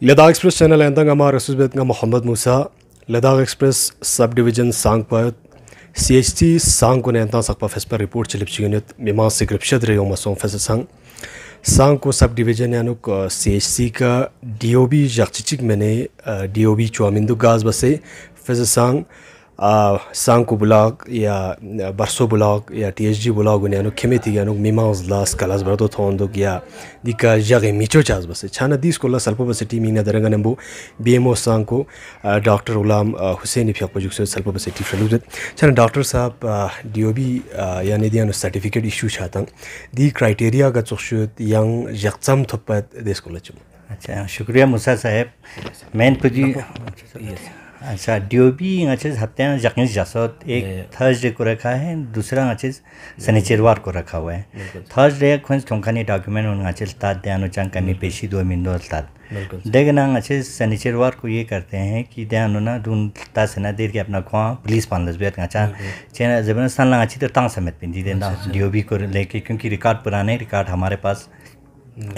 Ladakh express channel and तंग Amar Mohammad Musa Ladakh express sub division CHT Sangku ने and पर रिपोर्ट चिलिप छिन मेमा सिक्रिप छ सों फेस सांग सांगकु सब डिवीजन का डीओबी जक्चिचिक मेने डीओबी गाज बसे आ सांकु ब्लॉग या बरसो ब्लॉग या टीएचजी ब्लॉग ने नो खेमे तिग नो मिमाज लास्ट क्लास जगे मिचो चास this team BMO doctor doctor साहब डीओबी या ने सर्टिफिकेट इशू दी क्राइटेरिया यंग थप अच्छा शुक्रिया मुसा साहब मेन अच्छा डीओबी हाचेच हत्या जाकेच जासत एक थर्सडे को रखा है दूसरा हाचेच शनिचरवार को रखा हुआ है थर्सडे खंय ठोंकानी डॉक्यूमेंट उन हाचेच तात कमी पेशी दो मिंदो तात देखना हाचेच शनिचरवार को ये करते हैं कि ध्यान ना दून ता सेना देर के अपना खुआ पुलिस पान लसबेत हाचा चेना जबरदस्तान लाची तो तांग समेत पिंदी देना डीओबी अच्छा, अच्छा। को लेके क्योंकि रिकॉर्ड पुराने रिकॉर्ड हमारे पास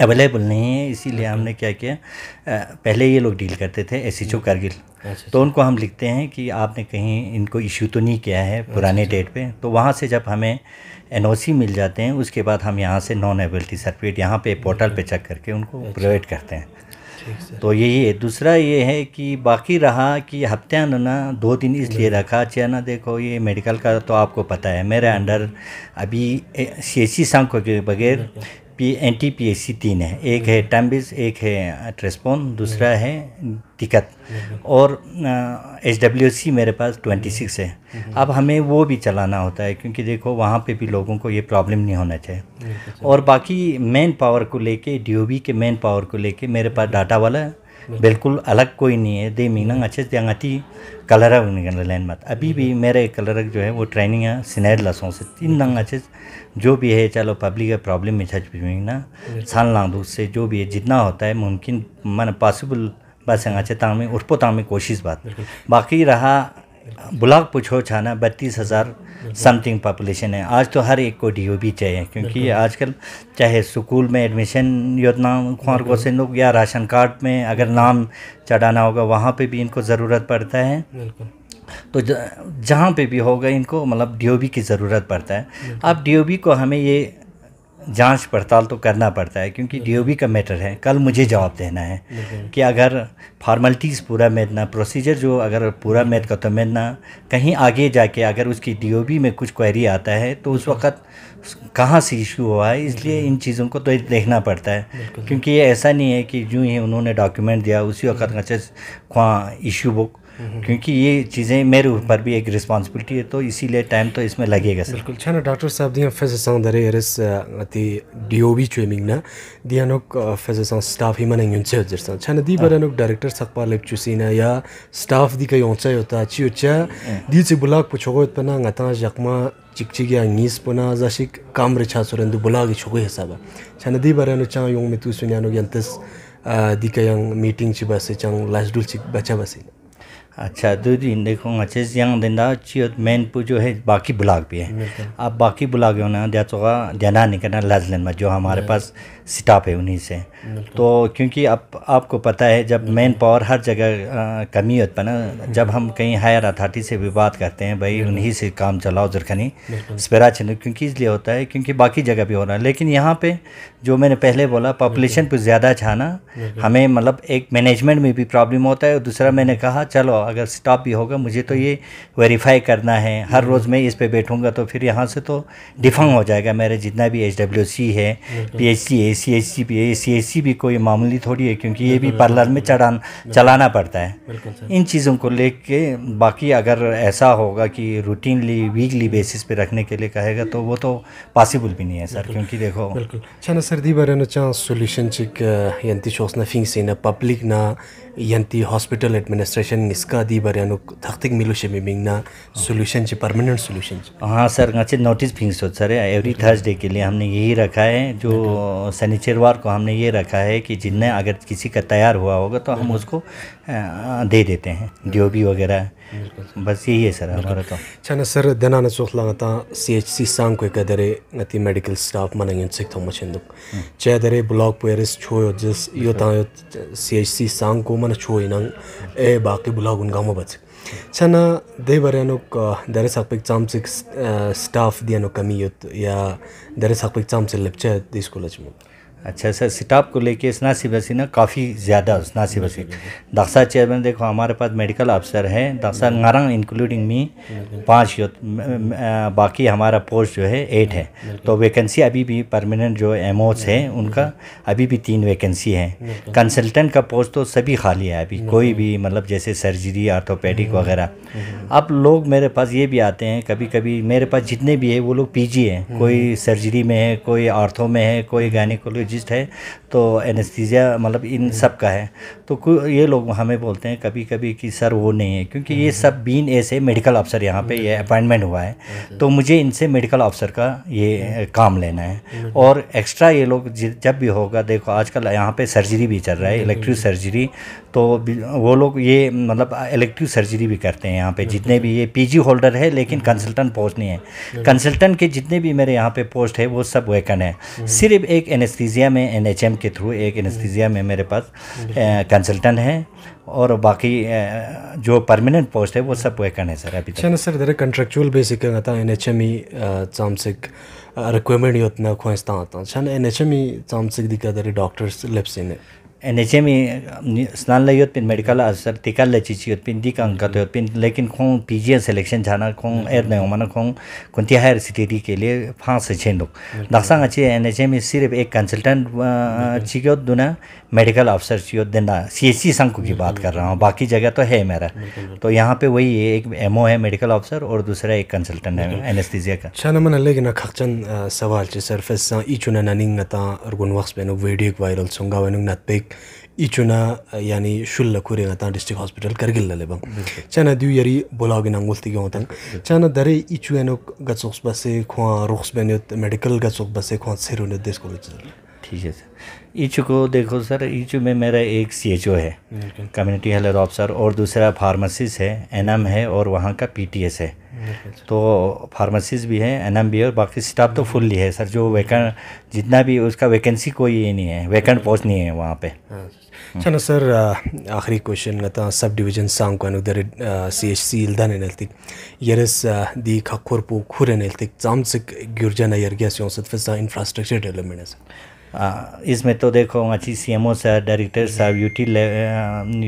अवेलेबल हम्म। नहीं है इसीलिए हम्म। हमने क्या किया पहले ये लोग डील करते थे एस एच ओ कारगिल तो अच्छा। उनको हम लिखते हैं कि आपने कहीं इनको इशू तो नहीं किया है अच्छा, पुराने डेट अच्छा। पे तो वहाँ से जब हमें एन मिल जाते हैं उसके बाद हम यहाँ से नॉन एबिलिटी सर्टिफिकेट यहाँ पे पोर्टल हम्म। पे चेक करके उनको प्रोवाइड करते हैं तो यही है दूसरा ये है कि बाकी रहा कि ना दो दिन इसलिए रखा ना देखो ये मेडिकल का तो आपको पता है मेरे अंडर अभी सी एस सी के बगैर P N T P S C तीन है एक है टैम्बिस एक है ट्रेस्पोन दूसरा हम्म। है दिक्कत और एच डब्ल्यू सी मेरे पास ट्वेंटी सिक्स है हम्म। अब हमें वो भी चलाना होता है क्योंकि देखो वहाँ पे भी लोगों को ये प्रॉब्लम नहीं होना चाहिए हम्म, अच्छा। और बाकी मैन पावर को लेके डी ओ बी के मैन पावर को लेके मेरे पास डाटा वाला है बिल्कुल अलग कोई नहीं है दे मीनंग अच्छे त्यांगाती कलरक कलर लाइन मत अभी भी हम्म। मेरे कलरक जो है वो ट्रेनिंग है सिनेर लसों से तीन नंग अच्छे जो भी है चलो पब्लिक का प्रॉब्लम में छच ना सान लांग से जो भी है जितना होता है मुमकिन मन पॉसिबल बस अच्छे तांग में उठपो तांग में कोशिश बात बाकी रहा ब्लॉक पूछो छाना बत्तीस हज़ार समथिंग पॉपुलेशन है आज तो हर एक को डी ओ बी चाहिए क्योंकि आजकल चाहे स्कूल में एडमिशन योजना खुआर से लोग या राशन कार्ड में अगर नाम चढ़ाना होगा वहाँ पे भी इनको ज़रूरत पड़ता है तो जहाँ पे भी होगा इनको मतलब डी ओ बी की ज़रूरत पड़ता है अब डी ओ बी को हमें ये जांच पड़ताल तो करना पड़ता है क्योंकि डीओबी का मैटर है कल मुझे जवाब देना है कि अगर फॉर्मेलिटीज़ पूरा मेदना प्रोसीजर जो अगर पूरा मेद का तो मेदना कहीं आगे जाके अगर उसकी डीओबी में कुछ क्वेरी आता है तो उस वक्त कहाँ से इशू हुआ है इसलिए इन चीज़ों को तो देखना पड़ता है क्योंकि ये ऐसा नहीं है कि जो ही उन्होंने डॉक्यूमेंट दिया उसी वक्त अच्छे इशू बुक क्योंकि ये चीजें मेरे ऊपर भी एक रिस्पांसिबिलिटी है तो इसीलिए टाइम तो इसमें लगेगा सर बिल्कुल छना डॉक्टर साहब दिया फेस सा दरे एरस अति डीओबी ट्रेनिंग ना दिया नो फेस सा स्टाफ ही मन यूं छे जर्सन छना दी बरे नो डायरेक्टर सखपा लेप चुसी ना या स्टाफ दी कई छे होता छियो छे दी से ब्लॉक पुछोगो पना गता जकमा चिकचिगया नीस पुना जशिक काम रे छा सुरेंद्र ब्लॉक छगो हिसाब छना दी बरे नो चा यूं मितु सुनियानो यंतस दी कयंग मीटिंग छि बसे चंग लास्ट डुल छि बचा बसे अच्छा तो देखो हाचे यांग देंदा ची मेन पू जो है बाकी ब्लॉक भी है आप बाकी ब्लॉक हो ना दिया तो ध्यान नहीं करना लाजलन में जो हमारे पास स्टाफ है उन्हीं से तो क्योंकि आप आपको पता है जब मेन पावर हर जगह आ, कमी होता है ना जब हम कहीं हायर अथॉरिटी से भी बात करते हैं भाई उन्हीं से काम चलाओ जरखनी स्पेरा चंद क्योंकि इसलिए होता है क्योंकि बाकी जगह भी हो रहा है लेकिन यहाँ पे जो मैंने पहले बोला पॉपुलेशन पर ज़्यादा छाना हमें मतलब एक मैनेजमेंट में भी प्रॉब्लम होता है और दूसरा मैंने कहा चलो अगर स्टॉप ही होगा मुझे तो ये वेरीफाई करना है हर हम्म। रोज़ मैं इस पे बैठूंगा तो फिर यहाँ से तो डिफंग हो जाएगा मेरे जितना भी एच डब्ल्यू सी है P H C A C H C A C H C भी कोई मामूली थोड़ी है क्योंकि ये भी पार्लर में चढ़ान चलाना पड़ता है इन चीज़ों को ले के बाकी अगर ऐसा होगा कि रूटीनली वीकली बेसिस पे रखने के लिए कहेगा तो वो तो पॉसिबल भी नहीं है सर क्योंकि देखो बिल्कुल छाना सर्दी बारे सोल्यूशन चिक यंती शोसना फिंग से ना पब्लिक ना yanti hospital administration iska di baryanu thaktik milu she miming na solution che permanent solution che हाँ सर गाचे नोटिस फिंग्स होता सर एवरी थर्सडे के लिए हमने यही रखा है जो शनिचरवार को हमने ये रखा है कि जिनने अगर किसी का तैयार हुआ होगा तो हम उसको दे देते हैं डी वगैरह बस यही है सर हमारा तो छाना अच्छा सर दना सोखला सी एच सी सांग कोई कदरे नति मेडिकल स्टाफ मन यन सिक मछिंद छिन दुक चे दरे ब्लॉक पेरिस छो यो जिस यो ता सी एच सी सांग को मन छो इन ए बाकी ब्लॉक उन गामो बच छाना अच्छा दे बरेनो दरे सापिक चाम सिक स्टाफ दियानो कमी यो या दरे सापिक चाम से लिपचे दिस कॉलेज में अच्छा सर स्टाफ को लेके स्नासी बसी ना काफ़ी ज़्यादा उसना बसी दक्षा चेयरमैन देखो हमारे पास मेडिकल अफसर हैं दक्षा नारंग इंक्लूडिंग मी पाँच बाकी हमारा पोस्ट जो है एट है तो वैकेंसी अभी भी परमानेंट जो एम हैं उनका अभी भी तीन वैकेंसी हैं कंसल्टेंट का पोस्ट तो सभी खाली है अभी कोई भी मतलब जैसे सर्जरी आर्थोपेडिक वगैरह अब लोग मेरे पास ये भी आते हैं कभी कभी मेरे पास जितने भी है वो लोग पी हैं कोई सर्जरी हम्म। में है कोई आर्थो में है कोई गायनिकोलॉजी हम्म। एनर्जिस्ट है तो एनेस्थीजिया मतलब इन हम्म। सब का है तो ये लोग हमें बोलते हैं कभी कभी कि सर वो नहीं है क्योंकि ये हम्म। सब बीन ऐसे मेडिकल ऑफिसर यहाँ पे ये अपॉइंटमेंट हम्म। हुआ है अच्छा। तो मुझे इनसे मेडिकल ऑफिसर का ये काम लेना है और एक्स्ट्रा ये लोग जब भी होगा देखो आजकल यहाँ पे सर्जरी भी चल रहा है इलेक्ट्रिक सर्जरी तो वो लोग ये मतलब इलेक्टिव सर्जरी भी करते हैं यहाँ पे जितने भी ये पीजी होल्डर है लेकिन कंसल्टेंट हम्म। पोस्ट नहीं है कंसल्टेंट के जितने भी मेरे यहाँ पे पोस्ट है वो सब वेकन है हम्म। सिर्फ एक एनेस्थीजिया में एनएचएम के थ्रू एक एनेस्थीजिया हम्म। में मेरे पास कंसल्टेंट है और बाकी जो परमानेंट पोस्ट है वो सब वेकन है सर अभी छान अच्छा सर जरा contractual basic N H M ई आमचेक रिक्वायरमेंट येवतना खंय आता है एन एच एम ई आमचेक दिका डॉक्टर्स लिप्स इन एन एच एम स्नान स्नानला पिन मेडिकल असर टिका लचिची योतपिन दी अंकत पिन लेकिन खों पीजीएल सेलेक्शन छाना खों एर नयो माना खों कुंती हायर सिटी के लिए फांस से छेन लोग दासा अच्छे एम सिर्फ एक कंसल्टेंट चिकियोत दुना मेडिकल अफसर चियोत देना सी एस सी संघ की बात कर रहा हूँ बाकी जगह तो है मेरा तो यहाँ पे वही है एक ओ है मेडिकल अफसर और दूसरा एक कंसल्टेंट है एन एस टी एनेस्थीसिया का छाना मन लेकिन खक्चन सवाल चे सरफेस ई चुना ननिंग नता अर्गुन वक्स पेनो वीडियो वायरल सुंगा वेनु नत पेक ichuna yani shulla kure ga ta district hospital kargil la lebang chana du yari blog na ngusti ge hotang chana dare ichu anok ga chos khwa rox benet medical ga chos khwa seru ne des ko chala ठीक है sir ईचू को देखो sir ईचू में मेरा एक C H O है community health officer और दूसरा फार्मासिस है एन एम है और वहाँ का पी टी एस है तो फार्मासिस भी है एन एम भी है और बाकी स्टाफ तो फुल्ली है सर जो वेकेंट जितना भी उसका वैकेंसी कोई ये नहीं है वैकेंट पोस्ट नहीं है वहाँ पे हाँ चलो सर आखिरी क्वेश्चन ना सब डिवीजन को उधर सी एच सी ने नलतिक यरस दी खखुर पो खुर एनल्तिक चामसिक गिरजन यरगिया सियोसत फिजा इंफ्रास्ट्रक्चर डेवलपमेंट है सर इसमें तो देखो अच्छी C M O sir director साहब यूटी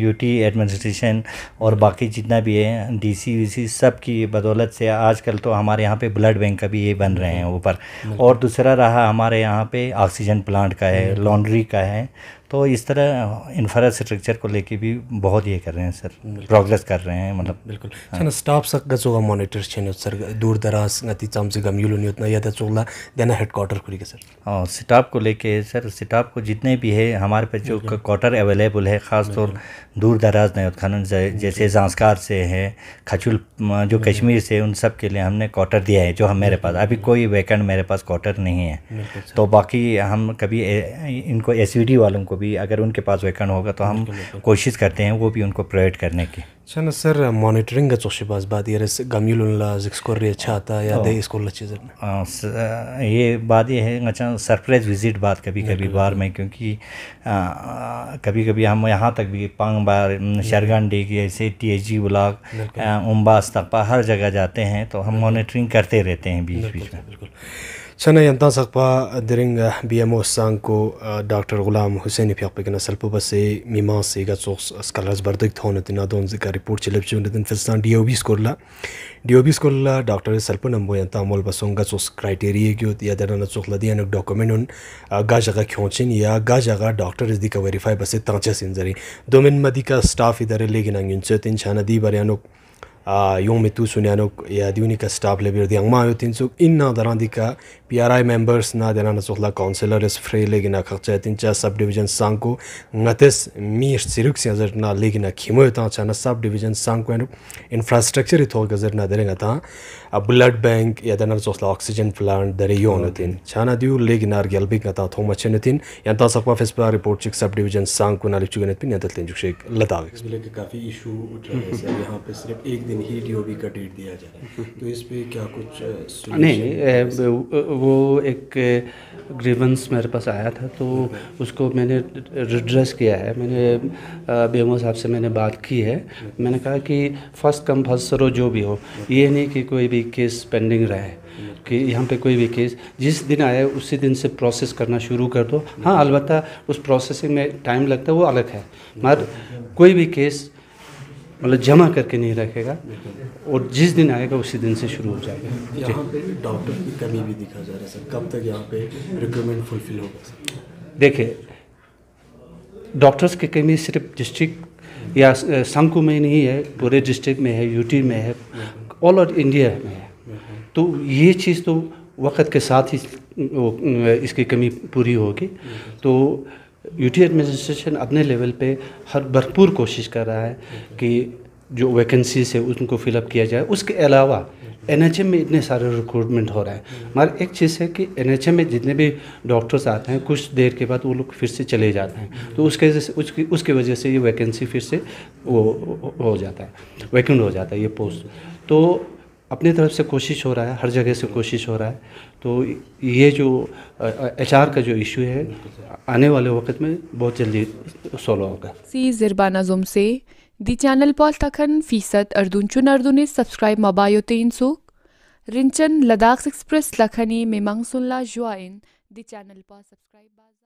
यूटी एडमिनिस्ट्रेशन और बाकी जितना भी है डी सी वी सी सब की बदौलत से आजकल तो हमारे यहाँ पे ब्लड बैंक का भी ये बन रहे हैं ऊपर और दूसरा रहा हमारे यहाँ पे ऑक्सीजन प्लांट का है लॉन्ड्री का है तो इस तरह इंफ्रास्ट्रक्चर को लेके भी बहुत ये कर रहे हैं सर प्रोग्रेस कर रहे हैं मतलब बिल्कुल हाँ। स्टाफ सक्का सोगा मॉनिटर छेन सर दूर दराज अति से गम यूल उतना यदा चोला देना हेड क्वार्टर खुल के सर हाँ स्टाफ को लेके सर स्टाफ को जितने भी है हमारे पे जो क्वार्टर अवेलेबल है ख़ासतौर दूर दराज नए उत्खनन जैसे जांसकार से है खचुल जो कश्मीर से उन सब के लिए हमने क्वार्टर दिया है जो हम मेरे पास अभी कोई वैकेंट मेरे पास क्वार्टर नहीं है तो बाकी हम कभी इनको एस वालों को भी अगर उनके पास वेकन होगा तो हम कोशिश करते हैं वो भी उनको प्रोवाइड करने की ಸಣ್ಣ ಸರ್ ಮಾನಿಟರಿಂಗ್ ಚೋಶಿ ಬಾಸ್ ಬಾದ್ अच्छा आता या तो- दे इसको लच्छे सर ये बात ये है अच्छा सरप्राइज विजिट बात कभी कभी बार में क्योंकि कभी कभी हम यहाँ तक भी पांग बार की ऐसे टी एच जी ब्लॉक उम्बास तक हर जगह जाते हैं तो हम मॉनिटरिंग करते रहते हैं बीच बीच में बिल्कुल ಶನಯಂತ ಸಕ್ಪ ದಿರಿಂಗ B M O Sanku doctor Ghulam Hussain ಪ್ಯಾಕ್ಪಿಗಿನ ಸ್ವಲ್ಪ ಬಸೆ ಮಿಮಾಸ್ ಈಗ ಸೋಕ್ಸ್ ಸ್ಕಾಲರ್ಸ್ ಬರ್ದಕ್ಕೆ ಥೋನತಿನ ಅದೊಂದು ಈಗ ರಿಪೋರ್ಟ್ ಚಿಲಿಪ್ಚು ನಿತಿನ ಫಿಲ್ಸ್ತಾನ್ ಡಿ ಒ ಬಿ ಸ್ಕೂಲ್ಲ ಡಿ ಒ ಬಿ ಸ್ಕೂಲ್ಲ ಡಾಕ್ಟರ್ ಸ್ವಲ್ಪ ನಂಬೋ ಅಂತ ಅಮೋಲ್ ಬಸೋಂಗ ಸೋಸ್ ಕ್ರೈಟೇರಿಯ ಕ್ಯೂ ಯದನ ಚೋಕ್ಲದಿ ಅನ್ನೋ ಡಾಕ್ಯುಮೆಂಟ್ ಉನ್ ಗಾ ಜಗ ಖ್ಯೋಚಿನ್ ಯಾ ಗಾ ಜಗ ಡಾಕ್ಟರ್ ಇಸ್ ದಿಕ ವೆರಿಫೈ ಬಸೆ ತಾಂಚೆ ಸಿಂಜರಿ ದೊಮೆನ್ ಮದಿಕ ಸ್ಟಾಫ್ ಇದ್ದಾರೆ ಲೇಗಿನ ಹಂಗೆ ಇಂಚೆ ತಿನ್ ಶಾನದಿ ಬರೆಯಾನೋ yung me tu sunya no ya diuni ka staff le bir diang ma yo tin suk in na daran PRI members na dena na sokla counselor is free le gina khak tin cha subdivision sang ko ngates mi sirux ya na le gina khimo ta cha na subdivision sang ko infrastructure thol ga zar na dere ga ta a blood bank ya dena na sokla oxygen plant dere yo no tin cha na diu le gina ar gel ga ta thoma chen tin ya ta sa pa facebook report chik subdivision sang ko na le ya ta tin la ta ga ka fi issue yahan pe sirf ek दिन ही DOB का date दिया जाए तो इस पर क्या कुछ नहीं वो एक ग्रीवेंस मेरे पास आया था तो उसको मैंने रिड्रेस किया है मैंने बेमो साहब से मैंने बात की है मैंने कहा कि फर्स्ट कम फर्स्ट सरो जो भी हो ये नहीं कि कोई भी केस पेंडिंग रहे कि यहाँ पे कोई भी केस जिस दिन आया उसी दिन से प्रोसेस करना शुरू कर दो हाँ अलबत्त उस प्रोसेसिंग में टाइम लगता है वो अलग है मगर कोई भी केस मतलब जमा करके नहीं रखेगा और जिस दिन आएगा उसी दिन से शुरू हो जाएगा यहाँ पे डॉक्टर की कमी भी दिखा जा रहा है सर कब तक यहाँ पे रिक्वायरमेंट फुलफिल होगा देखिए डॉक्टर्स की कमी सिर्फ डिस्ट्रिक्ट या संकु में नहीं है पूरे डिस्ट्रिक्ट में है यूटी में है ऑल ओवर इंडिया में है तो ये चीज़ तो वक्त के साथ ही इसकी कमी पूरी होगी तो यूटी एडमिनिस्ट्रेशन अपने लेवल पे हर भरपूर कोशिश कर रहा है कि जो वैकेंसीज है उनको फिलअप किया जाए उसके अलावा एन में इतने सारे रिक्रूटमेंट हो रहे हैं मगर एक चीज़ है कि एन में जितने भी डॉक्टर्स आते हैं कुछ देर के बाद वो लोग फिर से चले जाते हैं तो उसके से उसकी उसकी वजह से ये वैकेंसी फिर से वो हो जाता है वैकेंट हो जाता है ये पोस्ट तो अपनी तरफ से कोशिश हो रहा है हर जगह से कोशिश हो रहा है तो ये जो एच का जो इशू है आने वाले वक्त में बहुत जल्दी सॉल्व होगा सी जिरबा नजुम से दी चैनल पॉल तखन फीसद अर्दुन चुन अर्दुन सब्सक्राइब मबायो तीन सुख रिंचन लद्दाख एक्सप्रेस लखनी मेमंग सुनला जुआइन दी चैनल पॉल सब्सक्राइब